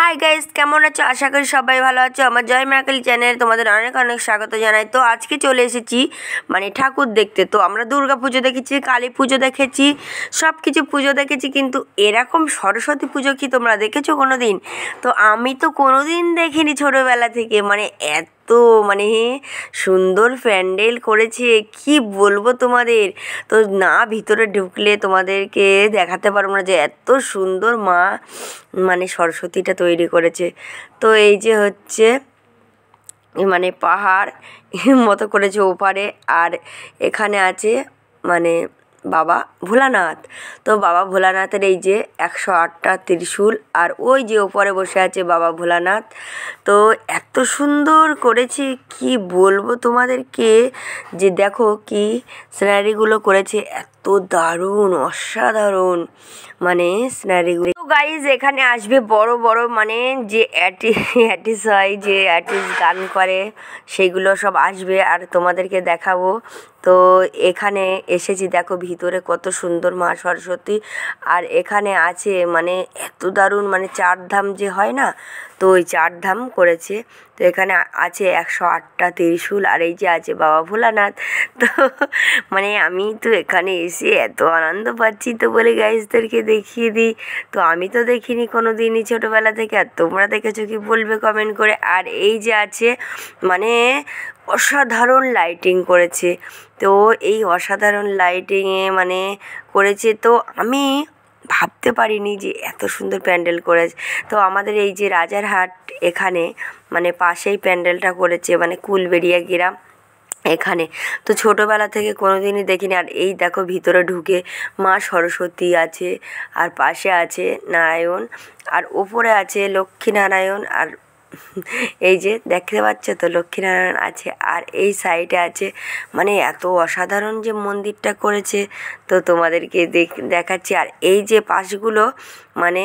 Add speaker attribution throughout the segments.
Speaker 1: hi guys কেমন আছো আশা করি সবাই ভালো আছো আমার জয় মেরাকালি চ্যানেল তোমাদের অনেক অনেক স্বাগত জানাই তো আজকে চলে এসেছি মানে ঠাকুর দেখতে তো আমরা দুর্গা পুজো দেখেছি কালী পুজো দেখেছি সব কিছু পুজো দেখেছি কিন্তু এরকম সরস্বতী পুজো কি তোমরা দেখেছো কোনো দিন তো আমি তো কোনো দিন দেখিনি ছোটোবেলা থেকে মানে এত তো মানে সুন্দর প্যান্ডেল করেছে কি বলবো তোমাদের তো না ভিতরে ঢুকলে তোমাদেরকে দেখাতে পারবো না যে এত সুন্দর মা মানে সরস্বতীটা তৈরি করেছে তো এই যে হচ্ছে মানে পাহাড় মতো করেছে ওপারে আর এখানে আছে মানে বাবা ভোলানাথ তো বাবা ভোলানাথের এই যে একশো আটটা ত্রিশূল আর ওই যে ওপরে বসে আছে বাবা ভোলানাথ তো এত সুন্দর করেছে কি বলবো তোমাদেরকে যে দেখো কি সিনারিগুলো করেছে এত এত দারুণ অসাধারণ মানে স্নারিগুলি তো গাইজ এখানে আসবে বড় বড় মানে যে অ্যাটিস হয় যে অ্যাটিস গান করে সেগুলো সব আসবে আর তোমাদেরকে দেখাবো তো এখানে এসেছি দেখো ভিতরে কত সুন্দর মা সরস্বতী আর এখানে আছে মানে এত দারুণ মানে চারধাম যে হয় না তো ওই চারধাম করেছে তো এখানে আছে একশো আটটা ত্রিশুল আর এই যে আছে বাবা ভোলানাথ তো মানে আমি তো এখানে এসে এত আনন্দ পাচ্ছি তো বলে গাইজদেরকে দেখিয়ে দিই তো আমি তো দেখিনি কোনো দিনই ছোটোবেলা থেকে আর তোমরা দেখেছো কি বলবে কমেন্ট করে আর এই যে আছে মানে অসাধারণ লাইটিং করেছে তো এই অসাধারণ লাইটিংয়ে মানে করেছে তো আমি ভাবতে পারিনি যে এত সুন্দর প্যান্ডেল করেছে তো আমাদের এই যে রাজারহাট এখানে মানে পাশেই প্যান্ডেলটা করেছে মানে কুলবেড়িয়া গ্রাম এখানে তো ছোটোবেলা থেকে কোনো দিনই দেখিনি আর এই দেখো ভিতরে ঢুকে মা সরস্বতী আছে আর পাশে আছে নারায়ণ আর ওপরে আছে লক্ষ্মীনারায়ণ আর এই যে দেখতে পাচ্ছ তো লক্ষ্মীনারায়ণ আছে আর এই সাইডে আছে মানে এত অসাধারণ যে মন্দিরটা করেছে তো তোমাদেরকে দেখাচ্ছি আর এই যে পাশগুলো মানে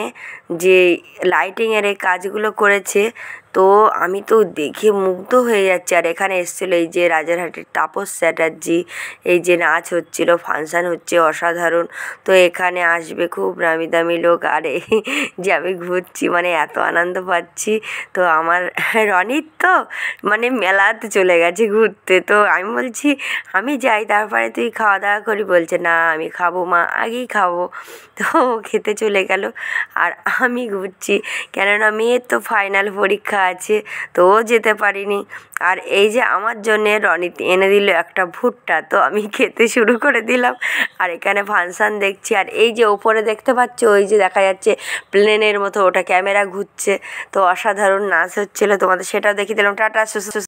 Speaker 1: যে লাইটিংয়ের এই কাজগুলো করেছে তো আমি তো দেখে মুগ্ধ হয়ে যাচ্ছি আর এখানে এসেছিলো এই যে রাজারহাটের তাপস চ্যাটার্জি এই যে নাচ হচ্ছিল ফাংশান হচ্ছে অসাধারণ তো এখানে আসবে খুব নামি দামি লোক আর এই যে আমি ঘুরছি মানে এত আনন্দ পাচ্ছি তো আমার রনির তো মানে মেলাতে চলে গেছে ঘুরতে তো আমি বলছি আমি যাই তারপরে তুই খাওয়া দাওয়া করি বলছে না আমি খাবো মা আগেই খাবো তো খেতে চলে গেল আর আমি ঘুরছি কেননা মেয়ের তো ফাইনাল পরীক্ষা আছে তো ও যেতে পারিনি আর এই যে আমার জন্যে রনিত এনে দিল একটা ভুট্টা তো আমি খেতে শুরু করে দিলাম আর এখানে ফাংশান দেখছি আর এই যে ওপরে দেখতে পাচ্ছ ওই যে দেখা যাচ্ছে প্লেনের মতো ওটা ক্যামেরা ঘুরছে তো অসাধারণ নাচ হচ্ছিলো তোমাদের সেটাও দেখিয়ে দিলাম টাটা